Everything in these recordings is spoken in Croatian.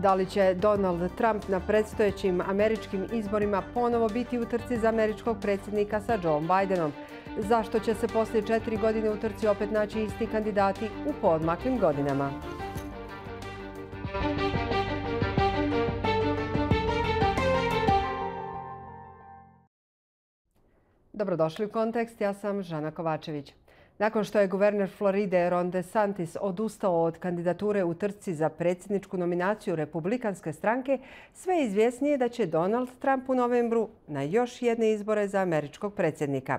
Da li će Donald Trump na predstojećim američkim izborima ponovo biti u trci za američkog predsjednika sa Joe Bidenom? Zašto će se poslije četiri godine u trci opet naći isti kandidati u podmaklim godinama? Dobrodošli u kontekst, ja sam Žana Kovačević. Nakon što je guverner Floride Ron DeSantis odustao od kandidature u trci za predsjedničku nominaciju Republikanske stranke, sve je izvjesnije da će Donald Trump u novembru na još jedne izbore za američkog predsjednika.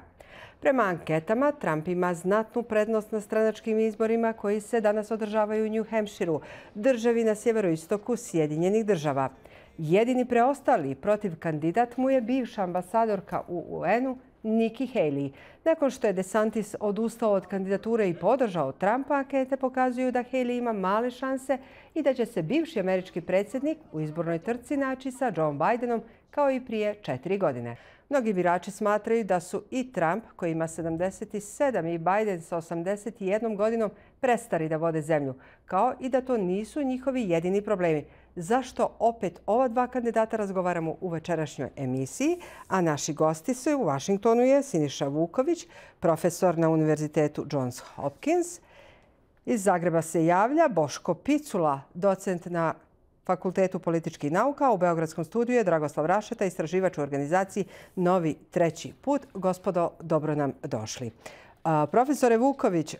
Prema anketama, Trump ima znatnu prednost na stranačkim izborima koji se danas održavaju u New Hampshireu, državi na sjeveroistoku Sjedinjenih država. Jedini preostali protiv kandidat mu je bivša ambasadorka u UN-u niki Haley. Nakon što je DeSantis odustao od kandidature i podržao Trumpa, ankete pokazuju da Haley ima male šanse i da će se bivši američki predsjednik u izbornoj trci naći sa John Bidenom kao i prije četiri godine. Mnogi birači smatraju da su i Trump, koji ima 77, i Biden sa 81 godinom prestari da vode zemlju, kao i da to nisu njihovi jedini problemi zašto opet ova dva kandidata razgovaramo u večerašnjoj emisiji, a naši gosti su u Vašingtonu je Siniša Vuković, profesor na Univerzitetu Johns Hopkins. Iz Zagreba se javlja Boško Picula, docent na Fakultetu političkih nauka. U Beogradskom studiju je Dragoslav Rašeta, istraživač u organizaciji Novi treći put. Gospodo, dobro nam došli. Profesore Vuković,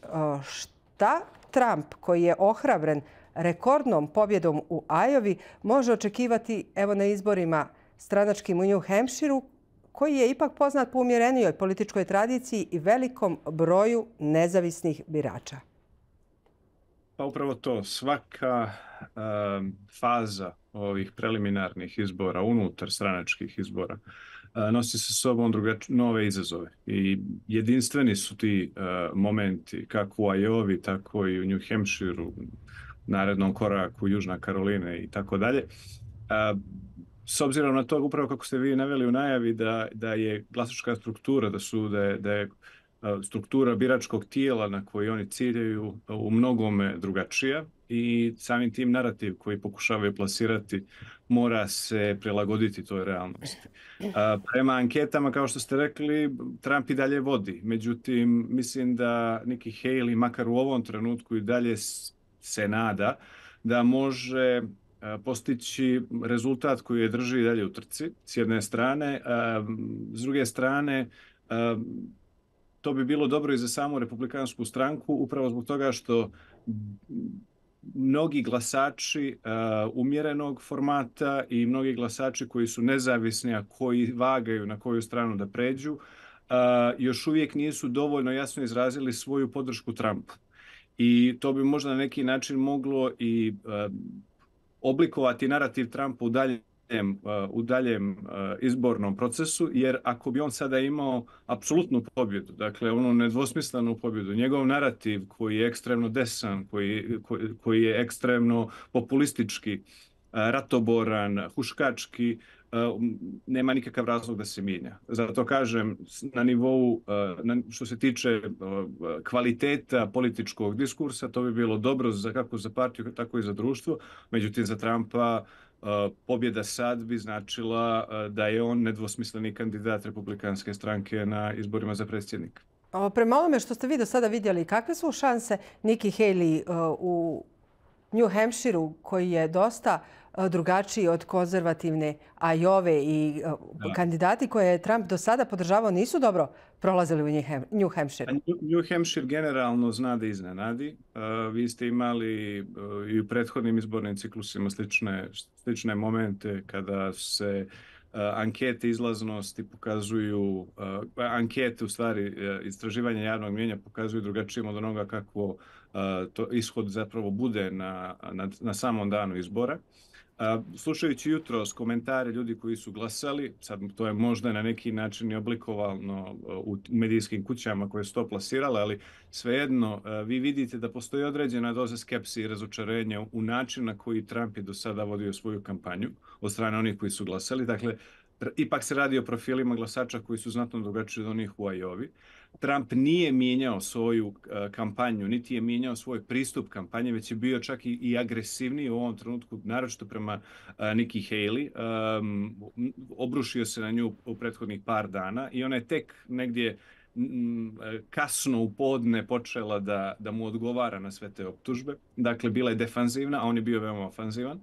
šta Trump, koji je ohrabren rekordnom pobjedom u Ajovi, može očekivati evo na izborima stranačkim u New Hampshireu, koji je ipak poznat po umjerenijoj političkoj tradiciji i velikom broju nezavisnih birača. Pa upravo to. Svaka eh, faza ovih preliminarnih izbora, unutar stranačkih izbora, nosi sa sobom drugač... nove izazove. I jedinstveni su ti momenti, kako u Ajovi, tako i u New u narednom koraku Južna Karolina i tako dalje. S obzirom na to, upravo kako ste vi naveli u najavi, da, je glasačka struktura, da su, da je E, struktura biračkog tijela na koji oni ciljaju u mnogome drugačija i samim tim narativ koji pokušavaju plasirati mora se prilagoditi toj realnosti. Prema anketama, kao što ste rekli, Trump i dalje vodi. Međutim, mislim da neki Haley, makar u ovom trenutku i dalje se nada, da može e, postići rezultat koji je drži i dalje u trci, s jedne strane. S druge strane, to bi bilo dobro i za samu republikansku stranku, upravo zbog toga što mnogi glasači e, umjerenog formata i mnogi glasači koji su nezavisni, a koji vagaju na koju stranu da pređu, e, još uvijek nisu dovoljno jasno izrazili svoju podršku Trumpu. I to bi možda na neki način moglo i e, oblikovati narativ Trumpa u daljem E, u daljem e, izbornom procesu, jer ako bi on sada imao apsolutnu pobjedu, dakle onu nedvosmislenu pobjedu, njegov narativ koji je ekstremno desan, koji, je ekstremno populistički, e, ratoboran, huškački, nema nikakav razlog da se mijenja. Zato kažem, na nivou, što se tiče kvaliteta političkog diskursa, to bi bilo dobro za kako za partiju, tako i za društvo. Međutim, za Trumpa pobjeda sad bi značila e, da je on nedvosmisleni kandidat Republikanske stranke na izborima za predsjednika. Pa, prema ovome što ste vi do sada vidjeli, kakve su šanse Nikki Haley e, u New Hampshireu koji je dosta drugačiji od konzervativne Ajove i da. kandidati koje je Trump do sada podržavao nisu dobro prolazili u New Hampshire. New Hampshire generalno zna da iznenadi. Vi ste imali i u prethodnim izbornim ciklusima slične, slične momente kada se ankete izlaznosti pokazuju, ankete u stvari istraživanja javnog mjenja pokazuju drugačijim od onoga kako to ishod zapravo bude na, na, na samom danu izbora. Slušajući jutros komentare ljudi koji su glasali, sad to je možda na neki način i oblikovano e, u medijskim kućama koje su to plasirale, ali svejedno e, vi vidite da postoji određena doza skepsi i razočarenja u način na koji Trump je do sada vodio svoju kampanju od strane onih koji su glasali. Dakle, ipak se radi o profilima glasača koji su znatno drugačiji od onih u Ajovi. Trump nije mijenjao svoju eh, kampanju, niti je mijenjao svoj pristup kampanje, već je bio čak i, i agresivniji u ovom trenutku, naročito prema eh, Nikki Haley. Um, obrušio se na nju u prethodnih par dana i ona je tek negdje mm, eh, kasno u podne počela da, da mu odgovara na sve te optužbe. Dakle, bila je defanzivna, a on je bio veoma ofanzivan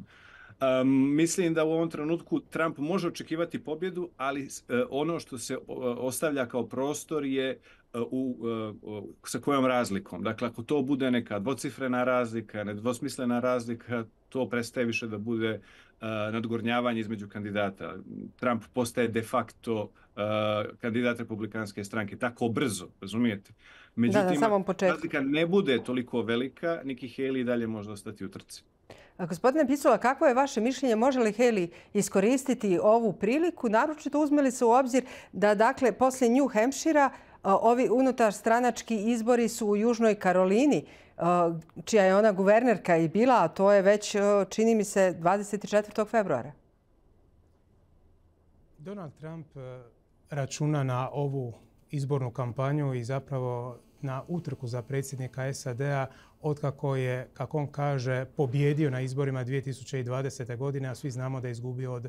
mislim da u ovom trenutku Trump može očekivati pobjedu, ali e, ono što se ostavlja kao prostor je e, u, e, sa kojom razlikom. Dakle, ako to bude neka dvocifrena razlika, nedvosmislena razlika, to prestaje više da bude nadgornjavanje između kandidata. Trump postaje de facto kandidat republikanske stranke tako brzo, razumijete? Međutim, da, razlika ne bude toliko velika, Nikki Haley dalje može ostati u trci. Gospodine Picula, kako je vaše mišljenje? Može li Haley iskoristiti ovu priliku? Naročito uzmeli se u obzir da, dakle, poslije New Hampshire ovi unutar stranački izbori su u Južnoj Karolini, čija je ona guvernerka i bila, a to je već, čini mi se, 24. februara. Donald Trump računa na ovu izbornu kampanju i zapravo na utrku za predsjednika SAD-a otkako je, kako on kaže, pobjedio na izborima 2020. godine, a svi znamo da je izgubio od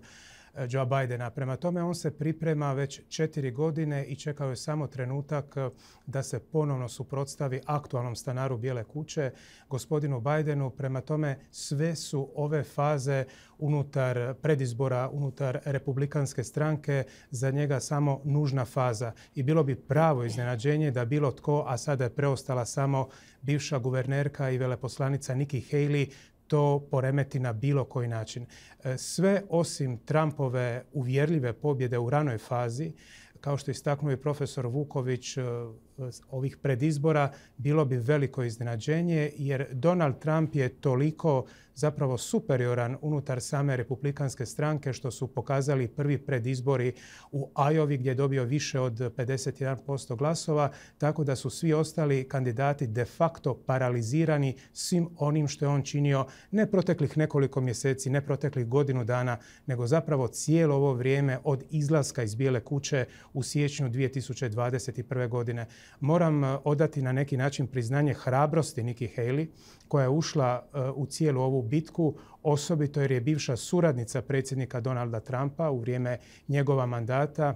E, Joe Bidena. Prema tome on se priprema već četiri godine i čekao je samo trenutak e, da se ponovno suprotstavi aktualnom stanaru Bijele kuće, gospodinu Bidenu. Prema tome sve su ove faze unutar predizbora, unutar republikanske stranke za njega samo nužna faza. I bilo bi pravo iznenađenje da bilo tko, a sada je preostala samo bivša guvernerka i veleposlanica Nikki Haley, to poremeti na bilo koji način. E, sve osim Trumpove uvjerljive pobjede u ranoj fazi kao što istaknuo i profesor Vuković eh, ovih predizbora, bilo bi veliko iznenađenje jer Donald Trump je toliko zapravo superioran unutar same republikanske stranke što su pokazali prvi predizbori u Ajovi gdje je dobio više od 51% glasova, tako da su svi ostali kandidati de facto paralizirani svim onim što je on činio ne proteklih nekoliko mjeseci, ne proteklih godinu dana, nego zapravo cijelo ovo vrijeme od izlaska iz Bijele kuće u siječnju 2021. godine. Moram e, odati na neki način priznanje hrabrosti Nikki Haley koja je ušla e, u cijelu ovu bitku osobito jer je bivša suradnica predsjednika Donalda Trumpa u vrijeme njegova mandata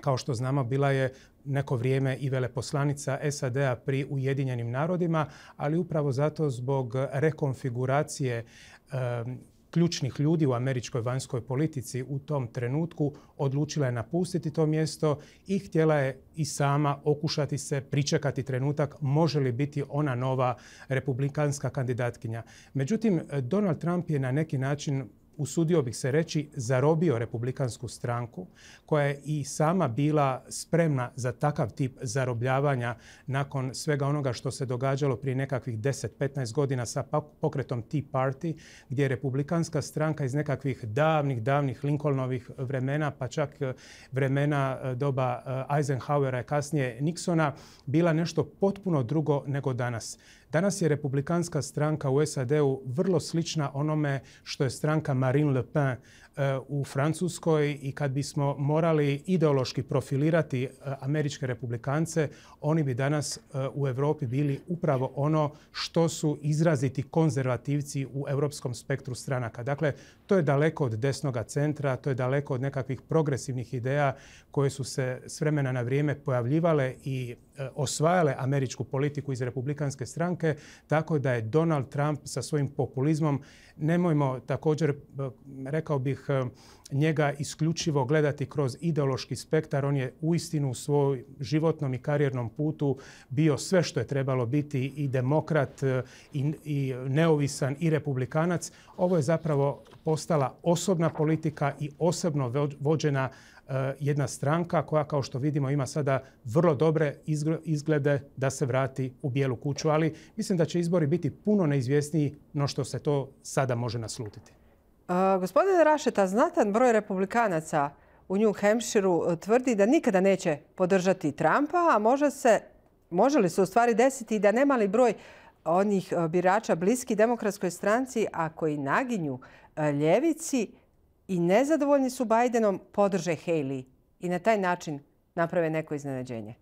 kao što znamo bila je neko vrijeme i veleposlanica SAD-a pri Ujedinjenim narodima, ali upravo zato zbog rekonfiguracije e, ključnih ljudi u američkoj vanjskoj politici u tom trenutku odlučila je napustiti to mjesto i htjela je i sama okušati se pričekati trenutak može li biti ona nova republikanska kandidatkinja. Međutim, Donald Trump je na neki način usudio bih se reći, zarobio republikansku stranku koja je i sama bila spremna za takav tip zarobljavanja nakon svega onoga što se događalo prije nekakvih 10-15 godina sa pokretom Tea Party gdje je republikanska stranka iz nekakvih davnih, davnih Lincolnovih vremena pa čak e, vremena e, doba e, Eisenhowera i kasnije Nixona bila nešto potpuno drugo nego danas. Danas je republikanska stranka u SAD-u vrlo slična onome što je stranka Marine Le Pen E, u Francuskoj i kad bismo morali ideološki profilirati e, američke republikance, oni bi danas e, u Europi bili upravo ono što su izraziti konzervativci u europskom spektru stranaka. Dakle, to je daleko od desnoga centra, to je daleko od nekakvih progresivnih ideja koje su se s vremena na vrijeme pojavljivale i osvajale američku politiku iz republikanske stranke, tako da je Donald Trump sa svojim populizmom Nemojmo također, e, rekao bih, e, njega isključivo gledati kroz ideološki spektar. On je uistinu u svoj životnom i karijernom putu bio sve što je trebalo biti i demokrat e, i, i neovisan i republikanac. Ovo je zapravo postala osobna politika i osobno vođena E, jedna stranka koja kao što vidimo ima sada vrlo dobre izglede da se vrati u bijelu kuću, ali mislim da će izbori biti puno neizvjesniji no što se to sada može naslutiti. A, e, gospodine Rašeta, znatan broj republikanaca u New Hampshireu e, tvrdi da nikada neće podržati Trumpa, a može, se, može li se u stvari desiti i da nemali broj onih birača bliski demokratskoj stranci, a koji naginju ljevici, i nezadovoljni su Bidenom, podrže Haley i na taj način naprave neko iznenađenje.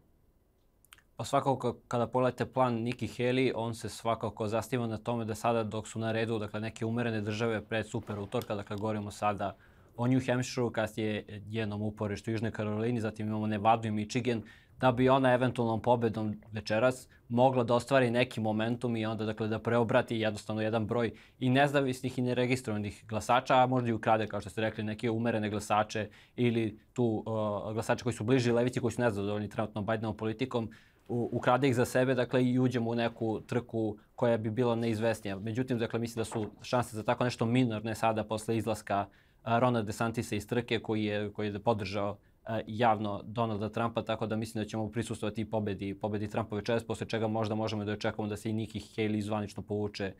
Pa svakako kada pogledate plan Nikki Haley, on se svakako zastiva na tome da sada dok su na redu dakle, neke umerene države pred super utorka, dakle govorimo sada o New Hampshireu, kasnije jednom uporištu u Južnoj Karolini, zatim imamo Nevada i Michigan, da bi ona eventualnom pobedom večeras mogla da ostvari neki momentum i onda dakle da preobrati jednostavno jedan broj i nezavisnih i neregistrovanih glasača, a možda i ukrade, kao što ste rekli, neke umerene glasače ili tu uh, glasače koji su bliži levici, koji su nezadovoljni trenutno Bajnom politikom, ukrade ih za sebe, dakle i uđemo u neku trku koja bi bila neizvjesnija. Međutim, dakle mislim da su šanse za tako nešto minorne sada posle izlaska Rona DeSantisa iz trke koji je, koji je podržao E, javno Donalda Trumpa, tako da mislim da ćemo prisustovati i pobedi, pobedi Trumpa večeras, posle čega možda možemo da očekujemo da se i Nikki Haley zvanično povuče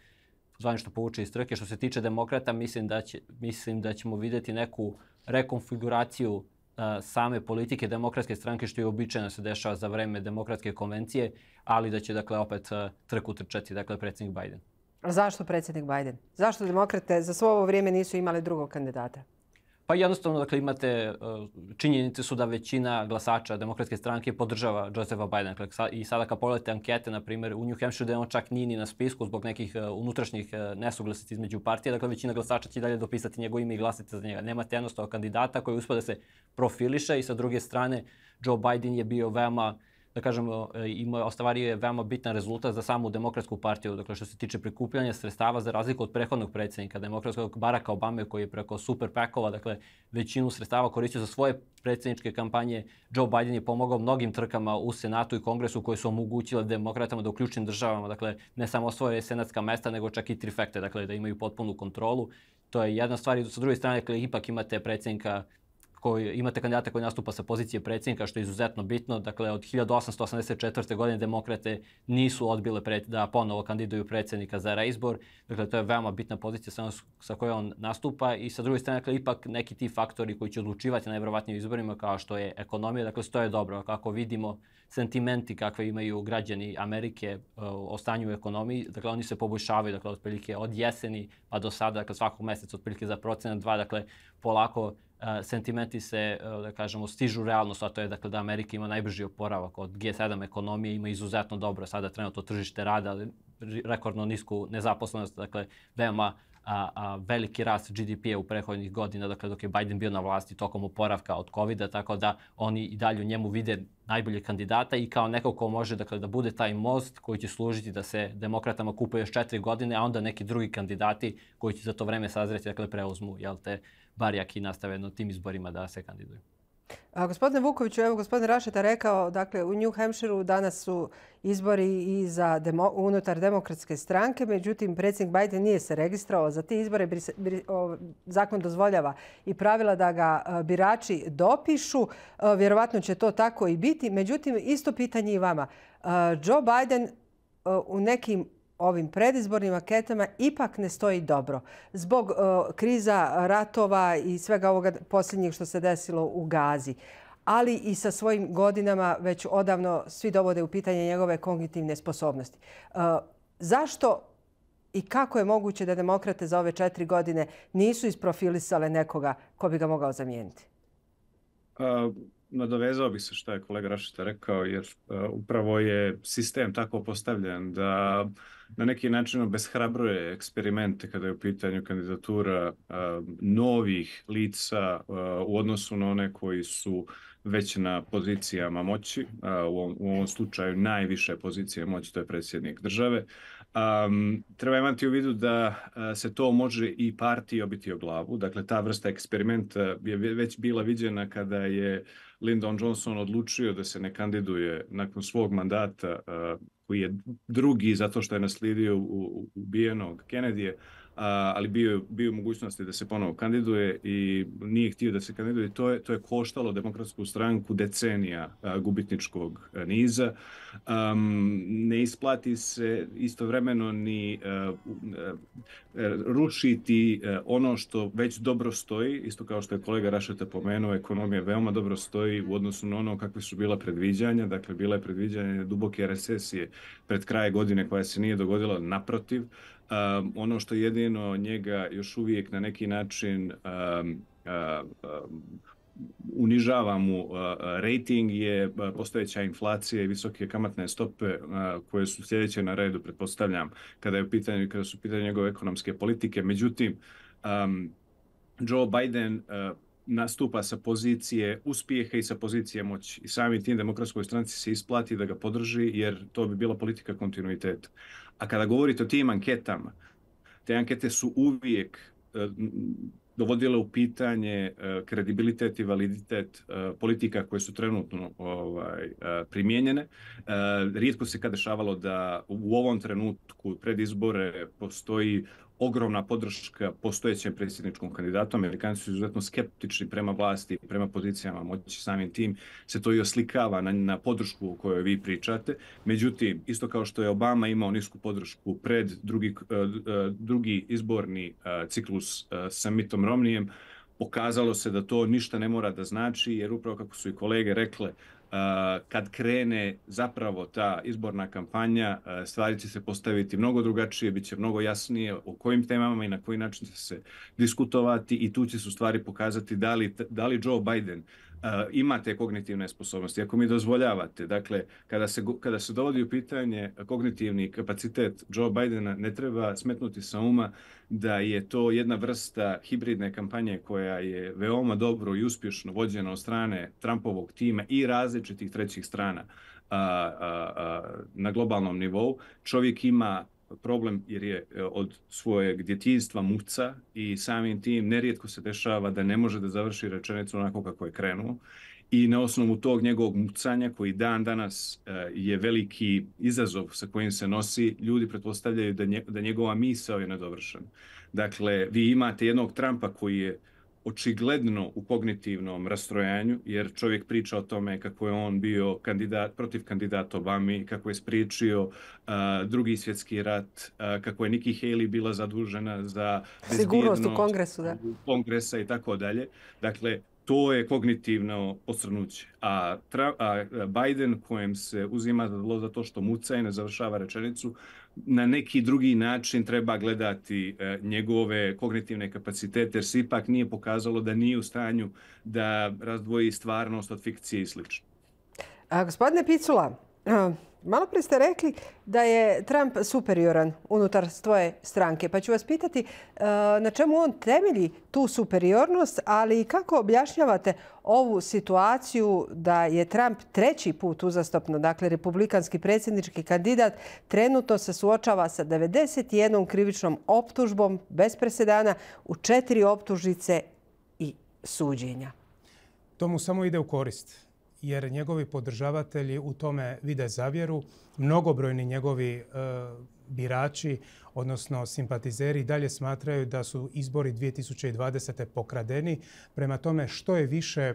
zvanično povuče iz trke. Što se tiče demokrata, mislim da, mislim da ćemo vidjeti neku rekonfiguraciju e, same politike demokratske stranke, što je običajno se dešava za vreme demokratske konvencije, ali da će dakle opet e, trku trčati dakle, predsjednik Biden. zašto predsjednik Biden? Zašto demokrate za svo ovo vrijeme nisu imali drugog kandidata? Pa jednostavno, dakle, imate, e, činjenice su da većina glasača demokratske stranke podržava Josefa Bidena. Dakle, I sada kad pogledate ankete, na primjer, u New Hampshire, da on čak nije ni na spisku zbog nekih e, unutrašnjih e, nesuglasica između partija, dakle, većina glasača će dalje dopisati njegov ime i glasati za njega. Nemate jednostavno kandidata koji uspada se profiliše i sa druge strane, Joe Biden je bio veoma da kažemo, e, ostvario je veoma bitan rezultat za samu demokratsku partiju, dakle što se tiče prikupljanja sredstava za razliku od prethodnog predsjednika demokratskog Baracka Obame koji je preko super pakova, dakle većinu sredstava koristio za svoje predsjedničke kampanje. Joe Biden je pomogao mnogim trkama u Senatu i Kongresu koje su omogućile demokratama da u ključnim državama, dakle ne samo osvoje senatska mesta, nego čak i trifekte, dakle da imaju potpunu kontrolu. To je jedna stvar i sa druge strane, dakle ipak imate predsjednika koji imate kandidata koji nastupa sa pozicije predsjednika, što je izuzetno bitno. Dakle, od 1884. godine demokrate nisu odbile da ponovo kandiduju predsjednika za reizbor. Dakle, to je veoma bitna pozicija sa, sa koje on nastupa i sa druge strane, dakle, ipak neki ti faktori koji će odlučivati na najvjerovatnijim izborima kao što je ekonomija, dakle, to je dobro. Kako vidimo, sentimenti kakve imaju građani Amerike e, o stanju u ekonomiji, dakle oni se poboljšavaju, dakle otprilike od jeseni pa do sada, dakle svakog mjeseca otprilike za procenat dva, dakle polako e, sentimenti se, e, da kažemo, stižu u realnost, a to je dakle, da Amerika ima najbrži oporavak od G7 ekonomije, ima izuzetno dobro sada trenutno tržište rada, rekordno nisku nezaposlenost, dakle veoma a, a, veliki rast GDP-a u prethodnih godina, dakle dok je Biden bio na vlasti tokom oporavka od covid tako da oni i dalje u njemu vide najboljeg kandidata i kao nekog ko može dakle, da bude taj most koji će služiti da se demokratama kupuje još četiri godine, a onda neki drugi kandidati koji će za to vreme sazreti, dakle preuzmu, jel te, barjak i nastave na tim izborima da se kandiduju gospodine Vukoviću, evo gospodin Rašeta rekao, dakle u New Hampshireu danas su izbori i za unutar demokratske stranke, međutim predsjednik Biden nije se registrao za te izbore. zakon dozvoljava i pravila da ga birači dopišu. vjerojatno će to tako i biti. Međutim, isto pitanje i vama. Joe Biden u nekim ovim predizbornim aketama ipak ne stoji dobro. Zbog e, kriza, ratova i svega ovoga posljednjeg što se desilo u Gazi. Ali i sa svojim godinama već odavno svi dovode u pitanje njegove kognitivne sposobnosti. E, zašto i kako je moguće da demokrate za ove četiri godine nisu isprofilisale nekoga ko bi ga mogao zamijeniti? E, nadovezao bih se što je kolega Rašita rekao, jer upravo je sistem tako postavljen da na neki način obeshrabruje eksperimente kada je u pitanju kandidatura novih lica u odnosu na one koji su već na pozicijama moći, u ovom, slučaju najviše pozicije moći, to je predsjednik države. treba imati u vidu da se to može i partiji obiti o glavu. Dakle, ta vrsta eksperimenta je već bila viđena kada je Lyndon Johnson odlučio da se ne kandiduje nakon svog mandata, koji je drugi zato što je naslijedio ubijenog Kennedyje, ali bio, bio mogućnosti da se ponovo kandiduje i nije htio da se kandiduje. To je, to je koštalo demokratsku stranku decenija gubitničkog niza. ne isplati se istovremeno ni rušiti ono što već dobro stoji, isto kao što je kolega Rašeta pomenuo, ekonomija veoma dobro stoji u odnosu na ono kakve su bila predviđanja. Dakle, bila je predviđanja duboke recesije pred kraje godine koja se nije dogodila naprotiv. Um, ono što jedino njega još uvijek na neki način um, um, unižava mu e, rating je e, postojeća inflacija i visoke kamatne stope e, koje su sljedeće na redu, pretpostavljam, kada, je u kada su pitanje njegove ekonomske politike. Međutim, Joe Biden nastupa sa pozicije uspjeha i sa pozicije moći. I sami tim demokratskoj stranci se isplati da ga podrži jer to bi bila politika kontinuiteta. A kada govorite o tim anketama, te ankete su uvijek e, dovodile u pitanje e, kredibilitet i validitet e, politika koje su trenutno ovaj, primijenjene. Rijetko se kada dešavalo da u ovom trenutku pred izbore postoji ogromna podrška postojećem predsjedničkom kandidatu. Amerikanci su izuzetno skeptični prema vlasti, prema pozicijama moći samim tim. Se to i oslikava na, podršku o kojoj vi pričate. Međutim, isto kao što je Obama imao nisku podršku pred drugi, eh, eh, drugi izborni eh, ciklus sa Mitom Romnijem, pokazalo se da to ništa ne mora da znači, jer upravo kako su i kolege rekle, Eh, kad krene zapravo ta izborna kampanja, eh, stvari će se postaviti mnogo drugačije, bit će mnogo jasnije o kojim temama i na koji način će se diskutovati i tu će se u stvari pokazati da li, da li Joe Biden imate kognitivne sposobnosti, ako mi dozvoljavate, dakle, kada se, kada dovodi u pitanje kognitivni kapacitet Joe Bidena, ne treba smetnuti sa uma da je to jedna vrsta hibridne kampanje koja je veoma dobro i uspješno vođena od strane Trumpovog tima i različitih trećih strana na globalnom nivou. Čovjek ima problem jer je e, od svojeg djetinjstva muca i samim tim nerijetko se dešava da ne može da završi rečenicu onako kako je krenuo i na osnovu tog njegovog mucanja koji dan danas e, je veliki izazov sa kojim se nosi, ljudi pretpostavljaju da, njegova misao je nedovršena. Dakle, vi imate jednog Trumpa koji je očigledno u kognitivnom rastrojanju, jer čovjek priča o tome kako je on bio kandidat, protiv kandidata Obami, kako je spriječio drugi svjetski rat, kako je Nikki Haley bila zadužena za sigurnost u kongresu, da. kongresa i tako dalje. Dakle, to je kognitivno osrnuće. A, e, Biden kojem se uzima za zato što muca i ne završava rečenicu, na neki drugi način treba gledati e, njegove kognitivne kapacitete, jer se ipak nije pokazalo da nije u stanju da razdvoji stvarnost od fikcije i sl. gospodine Picula, Malo prije ste rekli da je Trump superioran unutar svoje stranke, pa ću vas pitati eh, na čemu on temelji tu superiornost, ali i kako objašnjavate ovu situaciju da je Trump treći put uzastopno, dakle republikanski predsjednički kandidat, trenutno se suočava sa 91 krivičnom optužbom bez presedana u četiri optužice i suđenja. To mu samo ide u korist jer njegovi podržavatelji u tome vide zavjeru. Mnogobrojni njegovi e, birači, odnosno simpatizeri, dalje smatraju da su izbori 2020. pokradeni. Prema tome što je više e,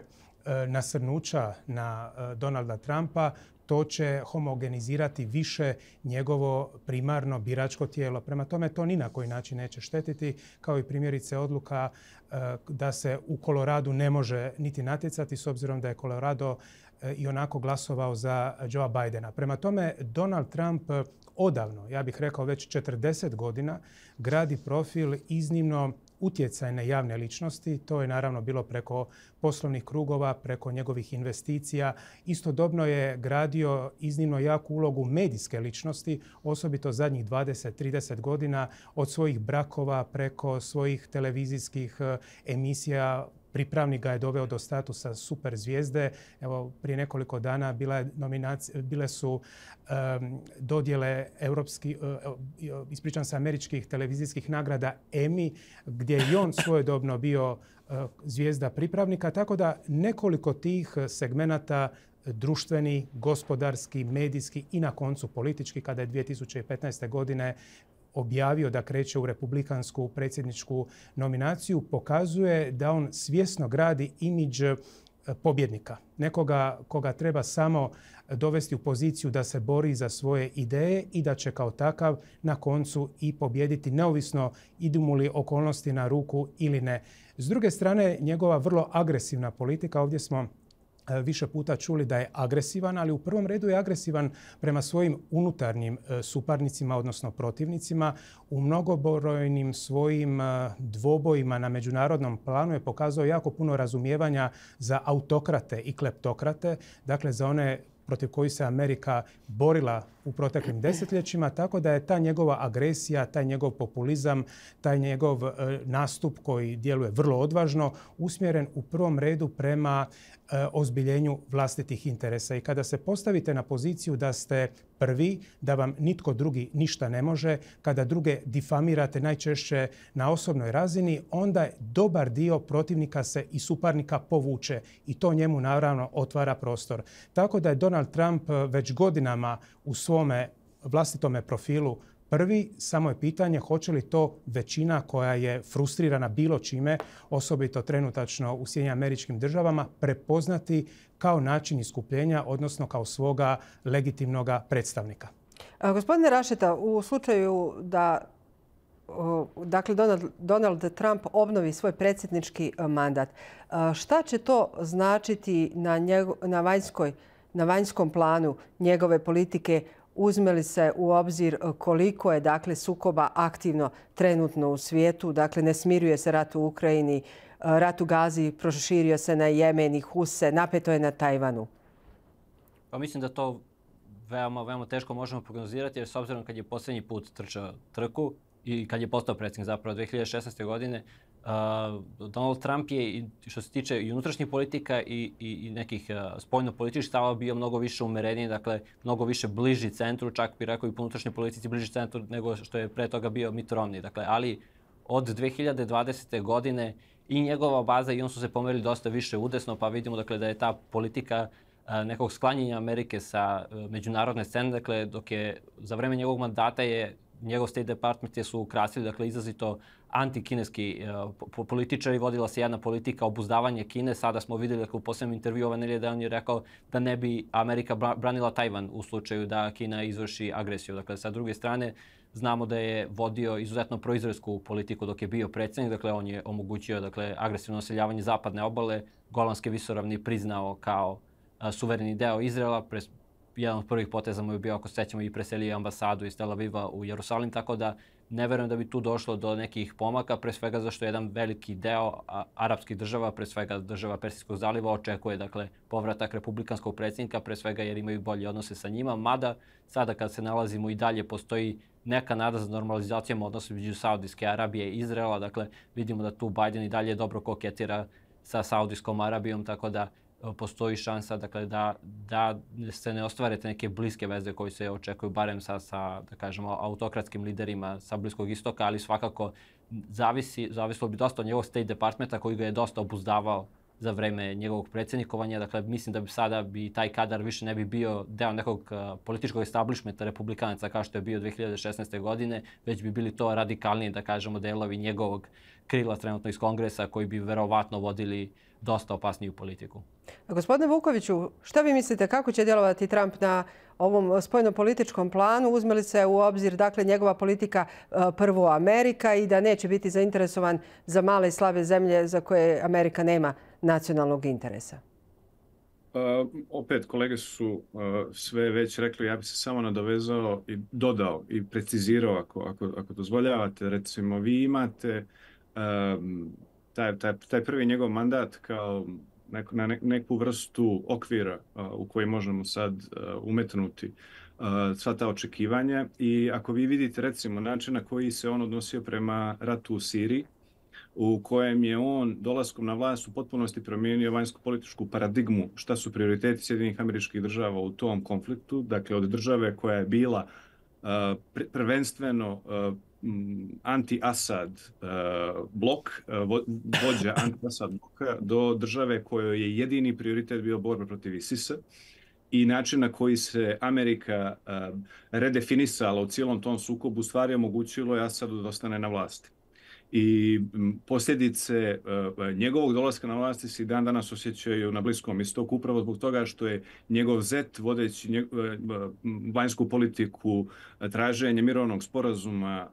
nasrnuća na e, Donalda Trumpa, to će homogenizirati više njegovo primarno biračko tijelo. Prema tome to ni na koji način neće štetiti, kao i primjerice odluka e, da se u Koloradu ne može niti natjecati s obzirom da je Kolorado e, i onako glasovao za Joea Bidena. Prema tome Donald Trump odavno, ja bih rekao već 40 godina, gradi profil iznimno utjecajne javne ličnosti. To je naravno bilo preko poslovnih krugova, preko njegovih investicija. Istodobno je gradio iznimno jaku ulogu medijske ličnosti, osobito zadnjih 20-30 godina, od svojih brakova preko svojih televizijskih eh, emisija pripravnik ga je doveo do statusa super zvijezde. Evo, prije nekoliko dana bila bile su dodjele europski, uh, se, američkih televizijskih nagrada EMI, gdje je on svojedobno bio zvijezda pripravnika, tako da nekoliko tih segmenata društveni, gospodarski, medijski i na koncu politički kada je 2015. godine objavio da kreće u republikansku predsjedničku nominaciju pokazuje da on svjesno gradi imidž e, pobjednika, nekoga koga treba samo dovesti u poziciju da se bori za svoje ideje i da će kao takav na koncu i pobijediti neovisno idu mu li okolnosti na ruku ili ne. S druge strane, njegova vrlo agresivna politika, ovdje smo E, više puta čuli da je agresivan, ali u prvom redu je agresivan prema svojim unutarnjim e, suparnicima, odnosno protivnicima. U mnogobrojnim svojim e, dvobojima na međunarodnom planu je pokazao jako puno razumijevanja za autokrate i kleptokrate, dakle za one protiv kojih se Amerika borila u proteklim desetljećima, tako da je ta njegova agresija, taj njegov populizam, taj njegov e, nastup koji djeluje vrlo odvažno, usmjeren u prvom redu prema e, ozbiljenju vlastitih interesa. I kada se postavite na poziciju da ste prvi, da vam nitko drugi ništa ne može, kada druge difamirate najčešće na osobnoj razini, onda dobar dio protivnika se i suparnika povuče i to njemu naravno otvara prostor. Tako da je Donald Trump e, već godinama u svome vlastitome profilu prvi, samo je pitanje hoće li to većina koja je frustrirana bilo čime, osobito trenutačno u Sjedinjenim američkim državama, prepoznati kao način iskupljenja, odnosno kao svoga legitimnog predstavnika. E, gospodine Rašeta, u slučaju da dakle Donald, Trump obnovi svoj predsjednički e, mandat, e, šta će to značiti na, na vanjskoj na vanjskom planu njegove politike uzmeli se u obzir e, koliko je dakle sukoba aktivno trenutno u svijetu, dakle ne smiruje se rat u Ukrajini, e, rat u Gazi proširio se na Jemeni i Huse, napeto je na Tajvanu. Pa mislim da to veoma, veoma teško možemo prognozirati jer s obzirom kad je posljednji put trčao trku i kad je postao predsjednik zapravo 2016. godine, Uh, Donald Trump je, što se tiče i unutrašnjih politika i, nekih uh, spojno političkih stava bio mnogo više umereniji, dakle, mnogo više bliži centru, čak bi rekao i po unutrašnjoj politici bliži centru nego što je pre toga bio Mitt Romney. Dakle, ali od 2020. godine i njegova baza i on su se pomerili dosta više udesno, pa vidimo dakle, da je ta politika uh, nekog sklanjanja Amerike sa međunarodne scene, dakle, dok je za vrijeme njegovog mandata je njegov State Department je su ukrasili, dakle, izazito antikineski uh, političari, vodila se jedna politika obuzdavanja Kine. Sada smo vidjeli dakle, u posljednjem intervju ove da on je rekao da ne bi Amerika branila Tajvan u slučaju da Kina izvrši agresiju. Dakle, sa druge strane, znamo da je vodio izuzetno proizraelsku politiku dok je bio predsjednik, dakle on je omogućio dakle, agresivno naseljavanje zapadne obale, Golanske visoravni priznao kao suveren suvereni deo Izrela, jedan od prvih poteza mu je bio, ako sećamo, i preselio ambasadu iz Tel Aviva u Jerusalim, tako da ne vjerujem da bi tu došlo do nekih pomaka, pre svega zašto jedan veliki deo arapskih država, pre svega država Persijskog zaliva, očekuje dakle, povratak republikanskog predsjednika, pre svega jer imaju bolje odnose sa njima, mada sada kad se nalazimo i dalje postoji neka nada za normalizacijom odnosa među Saudijske Arabije i Izraela. dakle vidimo da tu Biden i dalje dobro koketira sa Saudijskom Arabijom, tako da postoji šansa dakle, da, se ne ostvare neke bliske veze koje se očekuju barem sa, da kažemo, autokratskim liderima sa Bliskog istoka, ali svakako zavisi, zavislo bi dosta od njegovog State Departmenta koji ga je dosta obuzdavao za vrijeme njegovog predsjednikovanja. Dakle, mislim da bi sada bi taj kadar više ne bi bio deo nekog e, političkog establishmenta republikanaca kao što je bio 2016. godine, već bi bili to radikalni da kažemo, delovi njegovog krila trenutno iz kongresa koji bi verovatno vodili dosta opasniju politiku. A gospodine Vukoviću, šta vi mislite kako će djelovati Trump na ovom spojno-političkom planu? Uzmeli se u obzir dakle njegova politika e, prvo Amerika i da neće biti zainteresovan za male i slabe zemlje za koje Amerika nema nacionalnog interesa. E, opet, kolege su e, sve već rekli, ja bih se samo nadovezao i dodao i precizirao ako, ako, ako dozvoljavate. Recimo, vi imate taj, taj, prvi njegov mandat kao na neku vrstu okvira u koji možemo sad umetnuti sva ta očekivanja i ako vi vidite recimo način na koji se on odnosio prema ratu u Siriji, u kojem je on dolaskom na vlast u potpunosti promijenio vanjsku političku paradigmu šta su prioriteti Sjedinih američkih država u tom konfliktu, dakle od države koja je bila prvenstveno Mm, anti-Assad e, blok, e, vođa anti-Assad bloka do države kojoj je jedini prioritet bio borba protiv isis i način na koji se Amerika e, redefinisala u cijelom tom sukobu stvari omogućilo je Asadu da ostane na vlasti i posljedice e, e, njegovog dolaska na vlasti se i dan danas osjećaju na Bliskom istoku upravo zbog toga što je njegov zet vodeći e, vanjsku politiku traženje mirovnog sporazuma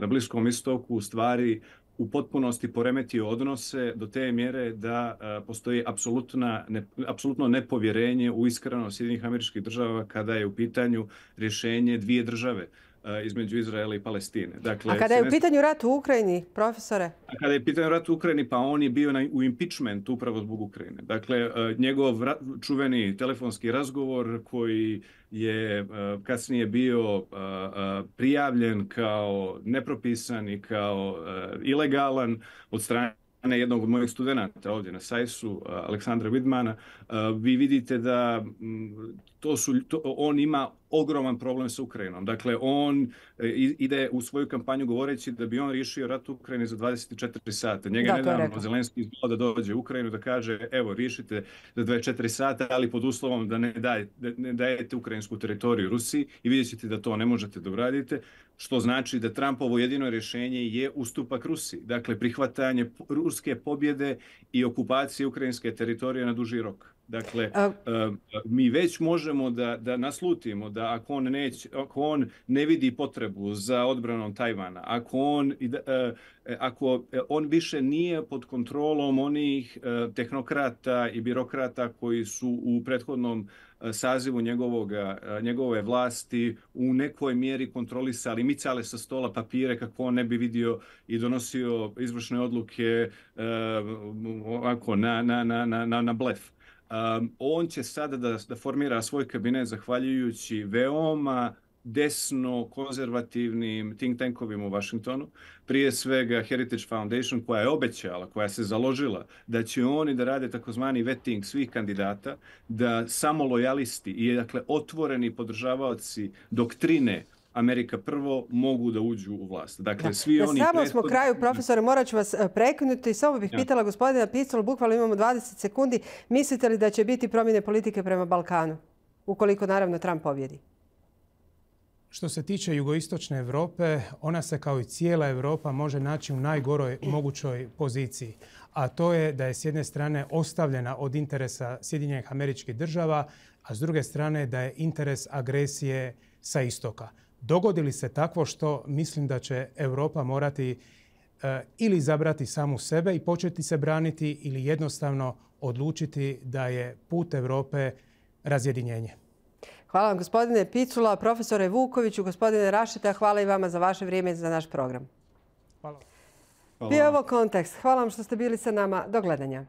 na Bliskom istoku u stvari u potpunosti poremetio odnose do te mjere da postoji apsolutna, apsolutno nepovjerenje u iskrenost Sjedinjenih američkih država kada je u pitanju rješenje dvije države Eh, između Izraela i Palestine. Dakle, a kada je u pitanju rat u Ukrajini, profesore? A kada je u pitanju rat u Ukrajini, pa on je bio na, u impeachmentu upravo zbog Ukrajine. Dakle, eh, njegov čuveni telefonski razgovor koji je eh, kasnije bio prijavljen kao nepropisan i kao ilegalan od strane jednog od mojih studenta ovdje na Sajsu, Aleksandra Widmana, vi vidite da mm, to on ima ogroman problem sa Ukrajinom. Dakle, on e, ide u svoju kampanju govoreći da bi on riješio rat Ukrajine Ukrajini za 24 sata. Njega da, nedavno Zelenski da dođe u Ukrajinu da kaže evo, rišite za 24 sata, ali pod uslovom da ne, daj, da ne dajete ukrajinsku teritoriju Rusiji i vidjet ćete da to ne možete da što znači da Trumpovo jedino rješenje je ustupak Rusiji. Dakle, prihvatanje ruske pobjede i okupacije ukrajinske teritorije na duži rok. Dakle, eh, mi već možemo da, da naslutimo da ako on, ako on ne vidi potrebu za odbranom Tajvana, ako on, eh, eh, ako on više nije pod kontrolom onih tehnokrata i birokrata koji su u prethodnom sazivu njegovoga, njegove vlasti u nekoj mjeri kontrolisali, micale sa stola papire kako on ne bi vidio i donosio izvršne odluke ovako, na, na, na blef. Um, on će sada da, formira svoj kabinet zahvaljujući veoma desno konzervativnim think tankovima u Vašingtonu. prije svega Heritage Foundation koja je obećala, koja se založila da će oni da rade takozvani vetting svih kandidata, da samo lojalisti i dakle otvoreni podržavaoci doktrine Amerika prvo mogu da uđu u vlast. Dakle, svi oni... smo kraju, profesore, morat ću vas e, prekinuti. Samo bih pitala gospodina Pistol, bukvalno imamo 20 sekundi. Mislite li da će biti promjene politike prema Balkanu? Ukoliko, naravno, Trump pobjedi. Što se tiče jugoistočne Europe, ona se kao i cijela Europa može naći u najgoroj mogućoj poziciji, a to je da je s jedne strane ostavljena od interesa Sjedinjenih američkih država, a s druge strane da je interes agresije sa istoka dogodili se takvo što mislim da će Europa morati e, ili zabrati samu sebe i početi se braniti ili jednostavno odlučiti da je put Europe razjedinjenje. Hvala vam gospodine Picula, profesore Vukoviću, gospodine Rašita. Hvala i vama za vaše vrijeme i za naš program. Hvala. Bio je ovo kontekst. Hvala vam što ste bili sa nama. Do gledanja.